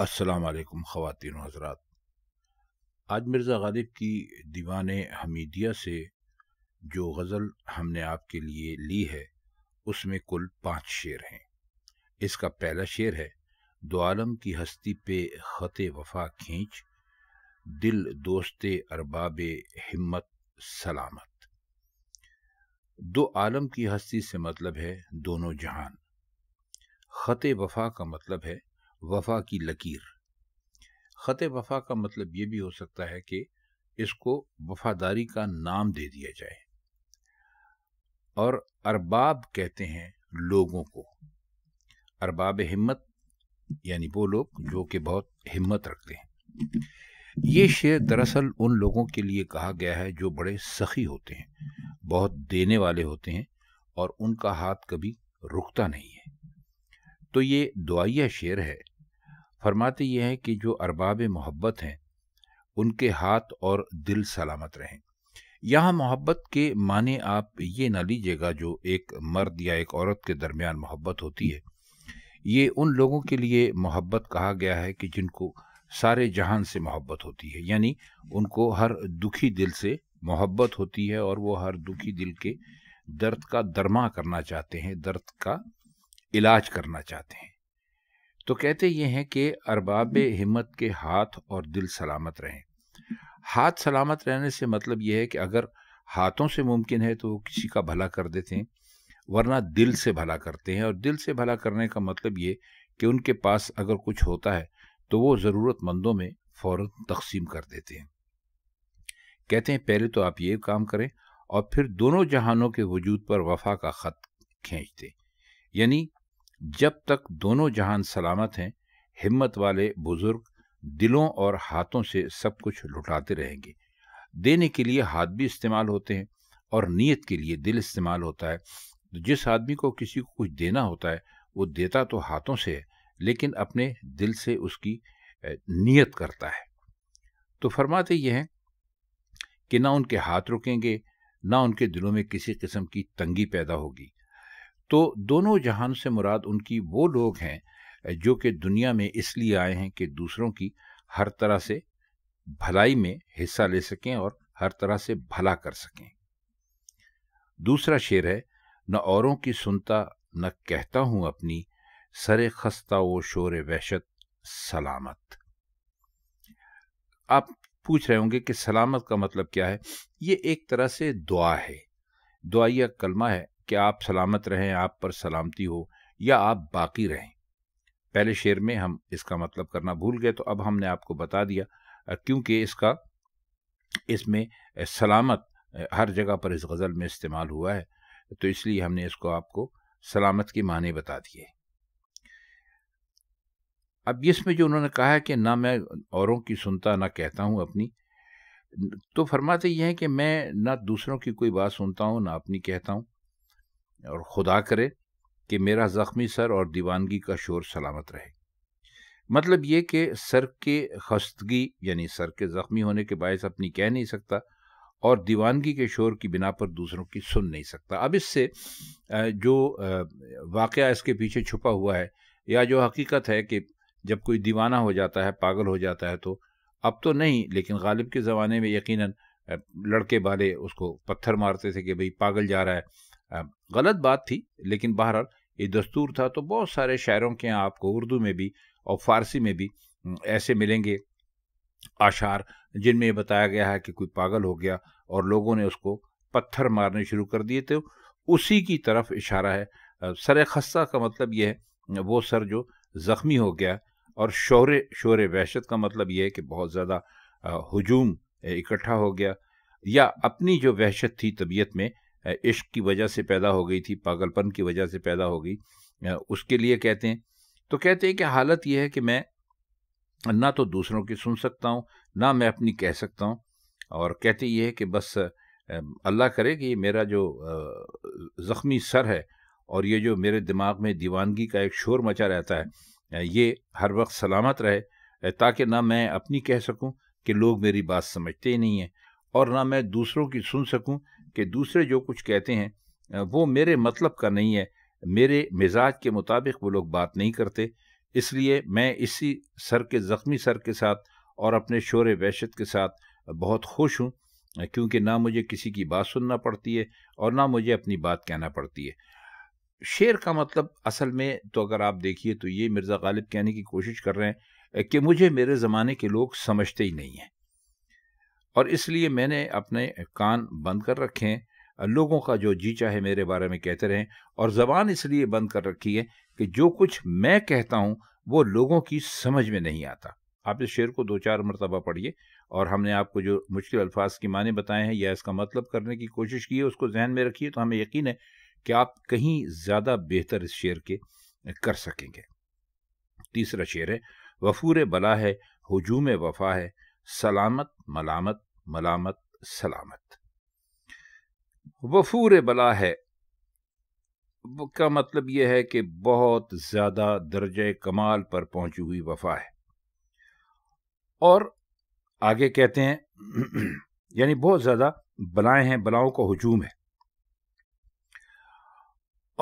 असलकम ख़वान हजरात आज मिर्ज़ा गालिब की दीवान हमीदिया से जो गज़ल हमने आपके लिए ली है उसमें कुल पाँच शेर हैं इसका पहला शेर है दो आलम की हस्ती पे ख़त वफा खींच दिल दोस्त अरबाब हिम्मत सलामत दो आलम की हस्ती से मतलब है दोनों जहान ख़त वफा का मतलब है वफा की लकीर ख़त वफा का मतलब ये भी हो सकता है कि इसको वफादारी का नाम दे दिया जाए और अरबाब कहते हैं लोगों को अरबाब हिम्मत यानी वो लोग जो कि बहुत हिम्मत रखते हैं ये शेर दरअसल उन लोगों के लिए कहा गया है जो बड़े सखी होते हैं बहुत देने वाले होते हैं और उनका हाथ कभी रुकता नहीं है तो ये दुआया शेर है फरमाते ये हैं कि जो अरबाब मोहब्बत हैं उनके हाथ और दिल सलामत रहें यहाँ मोहब्बत के माने आप ये ना लीजिएगा जो एक मर्द या एक औरत के दरमियान मोहब्बत होती है ये उन लोगों के लिए मोहब्बत कहा गया है कि जिनको सारे जहान से मोहब्बत होती है यानी उनको हर दुखी दिल से मोहब्बत होती है और वो हर दुखी दिल के दर्द का दरमा करना चाहते हैं दर्द का इलाज करना चाहते हैं तो कहते ये हैं कि अरबाब हिम्मत के हाथ और दिल सलामत रहें हाथ सलामत रहने से मतलब ये है कि अगर हाथों से मुमकिन है तो वो किसी का भला कर देते हैं वरना दिल से भला करते हैं और दिल से भला करने का मतलब ये कि उनके पास अगर कुछ होता है तो वो ज़रूरतमंदों में फ़ौर तकसीम कर देते हैं कहते हैं पहले तो आप ये काम करें और फिर दोनों जहानों के वजूद पर वफा का ख़त खींच दें यानी जब तक दोनों जहान सलामत हैं हिम्मत वाले बुजुर्ग दिलों और हाथों से सब कुछ लुटाते रहेंगे देने के लिए हाथ भी इस्तेमाल होते हैं और नीयत के लिए दिल इस्तेमाल होता है तो जिस आदमी को किसी को कुछ देना होता है वो देता तो हाथों से है लेकिन अपने दिल से उसकी नीयत करता है तो फरमाते ये हैं कि ना उनके हाथ रुकेंगे ना उनके दिलों में किसी किस्म की तंगी पैदा होगी तो दोनों जहान से मुराद उनकी वो लोग हैं जो कि दुनिया में इसलिए आए हैं कि दूसरों की हर तरह से भलाई में हिस्सा ले सकें और हर तरह से भला कर सकें दूसरा शेर है न औरों की सुनता न कहता हूँ अपनी सरे खस्ता व शोर वहशत सलामत आप पूछ रहे होंगे कि सलामत का मतलब क्या है ये एक तरह से दुआ है दुआया कलमा है कि आप सलामत रहें आप पर सलामती हो या आप बाकी रहें पहले शेर में हम इसका मतलब करना भूल गए तो अब हमने आपको बता दिया क्योंकि इसका इसमें सलामत हर जगह पर इस गज़ल में इस्तेमाल हुआ है तो इसलिए हमने इसको आपको सलामत के माने बता दिए अब इसमें जो उन्होंने कहा है कि ना मैं औरों की सुनता ना कहता हूँ अपनी तो फरमाते ये हैं कि मैं ना दूसरों की कोई बात सुनता हूँ ना अपनी कहता हूँ और खुदा करे कि मेरा ज़ख्मी सर और दीवानगी का शोर सलामत रहे मतलब ये कि सर के खस्तगी यानी सर के ज़ख्मी होने के बायस अपनी कह नहीं सकता और दीवानगी के शोर की बिना पर दूसरों की सुन नहीं सकता अब इससे जो वाक़ इसके पीछे छुपा हुआ है या जो हकीकत है कि जब कोई दीवाना हो जाता है पागल हो जाता है तो अब तो नहीं लेकिन गालिब के ज़माने में यकीनन लड़के वाले उसको पत्थर मारते थे कि भाई पागल जा रहा है गलत बात थी लेकिन बहरहाल ये दस्तूर था तो बहुत सारे शायरों के यहाँ आपको उर्दू में भी और फारसी में भी ऐसे मिलेंगे आशार जिनमें यह बताया गया है कि कोई पागल हो गया और लोगों ने उसको पत्थर मारने शुरू कर दिए थे उसी की तरफ इशारा है सर खस्ता का मतलब यह है वो सर जो ज़ख्मी हो गया और शोर शोर वहशत का मतलब यह है कि बहुत ज़्यादा हजूम इकट्ठा हो गया या अपनी जो वहशत थी तबीयत में इश्क की वजह से पैदा हो गई थी पागलपन की वजह से पैदा हो गई उसके लिए कहते हैं तो कहते हैं कि हालत यह है कि मैं ना तो दूसरों की सुन सकता हूँ ना मैं अपनी कह सकता हूँ और कहते ये है कि बस अल्लाह करे कि मेरा जो ज़ख्मी सर है और ये जो मेरे दिमाग में दीवानगी का एक शोर मचा रहता है ये हर वक्त सलामत रहे ताकि ना मैं अपनी कह सकूं कि लोग मेरी बात समझते ही नहीं हैं और ना मैं दूसरों की सुन सकूं कि दूसरे जो कुछ कहते हैं वो मेरे मतलब का नहीं है मेरे मिजाज के मुताबिक वो लोग बात नहीं करते इसलिए मैं इसी सर के ज़ख्मी सर के साथ और अपने शोर वहशत के साथ बहुत खुश हूँ क्योंकि ना मुझे किसी की बात सुनना पड़ती है और ना मुझे अपनी बात कहना पड़ती है शेर का मतलब असल में तो अगर आप देखिए तो ये मिर्ज़ा गालिब कहने की कोशिश कर रहे हैं कि मुझे मेरे ज़माने के लोग समझते ही नहीं हैं और इसलिए मैंने अपने कान बंद कर रखे हैं लोगों का जो जी चाहे मेरे बारे में कहते रहें और ज़बान इसलिए बंद कर रखी है कि जो कुछ मैं कहता हूँ वो लोगों की समझ में नहीं आता आप इस शेर को दो चार मरतबा पढ़िए और हमने आपको जो मुश्किल अल्फाज की माने बताए हैं या इसका मतलब करने की कोशिश की है उसको जहन में रखिए तो हमें यकीन है कि आप कहीं ज़्यादा बेहतर इस शेर के कर सकेंगे तीसरा शेर है वफूर बला है हजूम वफा है सलामत मलामत मलामत सलामत वफूर बला है का मतलब यह है कि बहुत ज़्यादा दर्ज कमाल पर पहुंची हुई वफा है और आगे कहते हैं यानी बहुत ज़्यादा बलाएं हैं बलाओं का हजूम है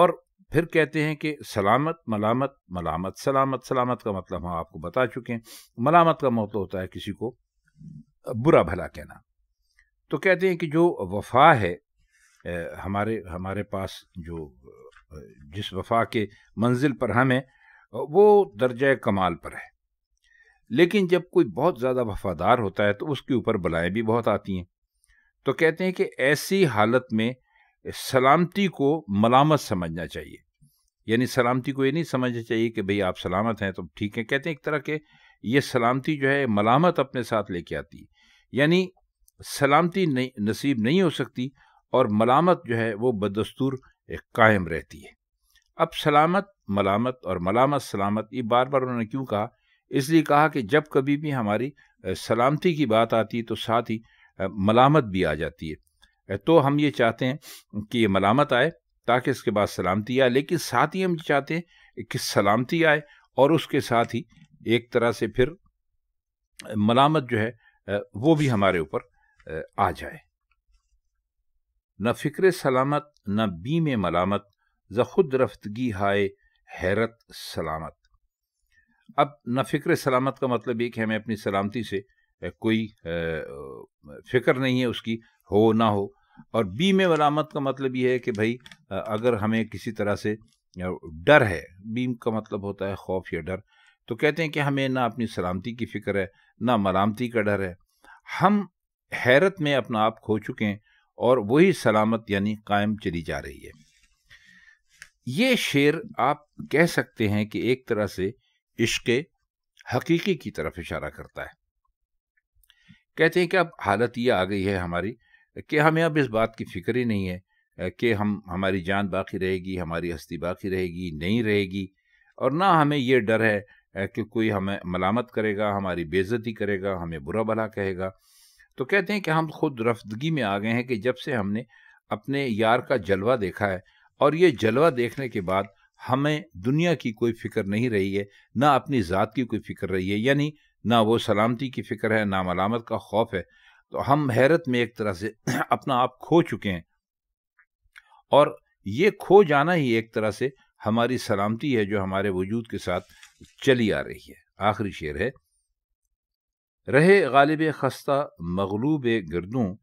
और फिर कहते हैं कि सलामत मलामत मलामत सलामत सलामत का मतलब हम आपको बता चुके हैं मलामत का मतलब होता है किसी को बुरा भला कहना तो कहते हैं कि जो वफा है हमारे हमारे पास जो जिस वफा के मंजिल पर हम हैं वो दर्ज कमाल पर है लेकिन जब कोई बहुत ज़्यादा वफादार होता है तो उसके ऊपर बलाएं भी बहुत आती हैं तो कहते हैं कि ऐसी हालत में सलामती को मलामत समझना चाहिए यानी सलामती को ये नहीं समझना चाहिए कि भाई आप सलामत हैं तो ठीक है कहते हैं एक तरह के ये सलामती जो है मलामत अपने साथ लेके आती है यानी सलामती नहीं नसीब नहीं हो सकती और मलामत जो है वो बदस्तूर कायम रहती है अब सलामत मलामत और मलामत सलामत ये बार बार उन्होंने क्यों कहा इसलिए कहा कि जब कभी भी हमारी सलामती की बात आती है तो साथ ही मलामत भी आ जाती है तो हम ये चाहते हैं कि ये मलामत आए ताकि इसके बाद सलामती आए लेकिन साथ ही हम चाहते हैं कि सलामती आए और उसके साथ ही एक तरह से फिर मलामत जो है वो भी हमारे ऊपर आ जाए न फिक्र सलामत न बीम मलामत ज खुद रफ्तगी हाय हैरत सलामत अब न फिक्र सलामत का मतलब ये कि हमें अपनी सलामती से कोई फिक्र नहीं है उसकी हो ना हो और बीम मलामत का मतलब ये है कि भाई अगर हमें किसी तरह से डर है बीम का मतलब होता है खौफ या डर तो कहते हैं कि हमें ना अपनी सलामती की फ़िक्र है ना मलामती का डर है हम हैरत में अपना आप खो चुके हैं और वही सलामत यानी कायम चली जा रही है ये शेर आप कह सकते हैं कि एक तरह से इश्क हकीकी की तरफ इशारा करता है कहते हैं कि अब हालत ये आ गई है हमारी कि हमें अब इस बात की फिक्र ही नहीं है कि हम हमारी जान बाकी रहेगी हमारी हस्ती बाकी रहेगी नहीं रहेगी और ना हमें यह डर है कि कोई हमें मलामत करेगा हमारी बेज़ती करेगा हमें बुरा भला कहेगा तो कहते हैं कि हम खुद रफ्तगी में आ गए हैं कि जब से हमने अपने यार का जलवा देखा है और ये जलवा देखने के बाद हमें दुनिया की कोई फिक्र नहीं रही है ना अपनी ज़ात की कोई फिक्र रही है यानी ना वो सलामती की फ़िक्र है ना मलामत का खौफ है तो हम हैरत में एक तरह से अपना आप खो चुके हैं और ये खो जाना ही एक तरह से हमारी सलामती है जो हमारे वजूद के साथ चली आ रही है आखिरी शेर है रहे गालिब खस्ता मगलूब गर्दों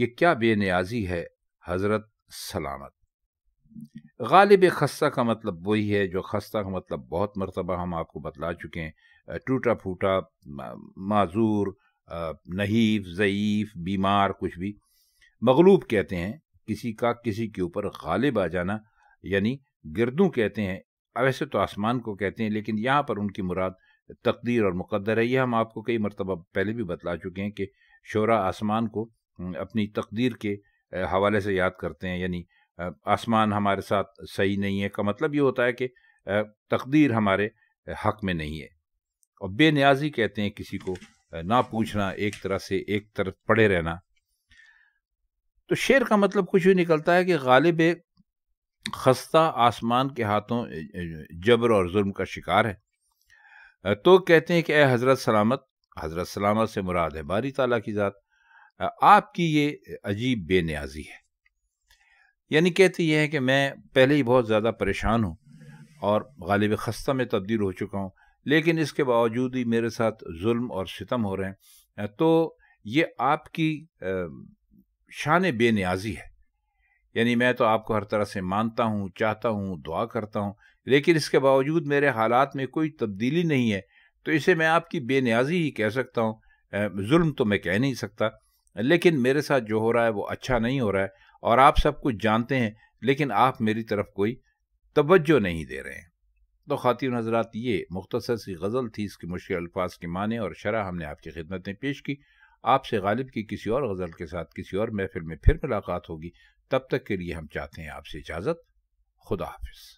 ये क्या बेनियाजी है हजरत सलामत गालिब खस्ता का मतलब वही है जो खस्ता का मतलब बहुत मरतबा हम आपको बतला चुके हैं टूटा फूटा माजूर नहीफ ज़यीफ़ बीमार कुछ भी मगलूब कहते हैं किसी का किसी के ऊपर गालिब आ जाना यानी गिरदू कहते हैं वैसे तो आसमान को कहते हैं लेकिन यहाँ पर उनकी मुराद तकदीर और मुकद्दर है यह हम आपको कई मरतबा पहले भी बतला चुके हैं कि शरा आसमान को अपनी तकदीर के हवाले से याद करते हैं यानी आसमान हमारे साथ सही नहीं है का मतलब ये होता है कि तकदीर हमारे हक में नहीं है और बेनियाजी कहते हैं किसी को ना पूछना एक तरह से एक तरफ पड़े रहना तो शेर का मतलब कुछ भी निकलता है कि गालिब खस्ता आसमान के हाथों जबर और जुल्म का शिकार है तो कहते हैं कि ए हज़रत सलामत हज़रत सलामत से मुराद है बारी ताला की ज़ात आपकी ये अजीब बेनियाजी है यानी कहती यह है कि मैं पहले ही बहुत ज़्यादा परेशान हूँ और गालिब खस्ता में तब्दील हो चुका हूँ लेकिन इसके बावजूद ही मेरे साथ जुल्म और सितम हो रहे हैं तो ये आपकी शान बेनियाजी है यानी मैं तो आपको हर तरह से मानता हूँ चाहता हूँ दुआ करता हूँ लेकिन इसके बावजूद मेरे हालात में कोई तब्दीली नहीं है तो इसे मैं आपकी बेनियाजी ही कह सकता हूँ जुल्म तो मैं कह नहीं सकता लेकिन मेरे साथ जो हो रहा है वो अच्छा नहीं हो रहा है और आप सब कुछ जानते हैं लेकिन आप मेरी तरफ कोई तवज्जो नहीं दे रहे हैं तो खातिन हजरात ये मुख्तसर सी गज़ल थी इसके मुश्किल अल्फाज के माने और शरह हमने आपकी खिदमत में पेश की आपसे गालिब की किसी और गज़ल के साथ किसी और महफिल में फिर मुलाकात होगी तब तक के लिए हम चाहते हैं आपसे इजाज़त खुदा हाफिज़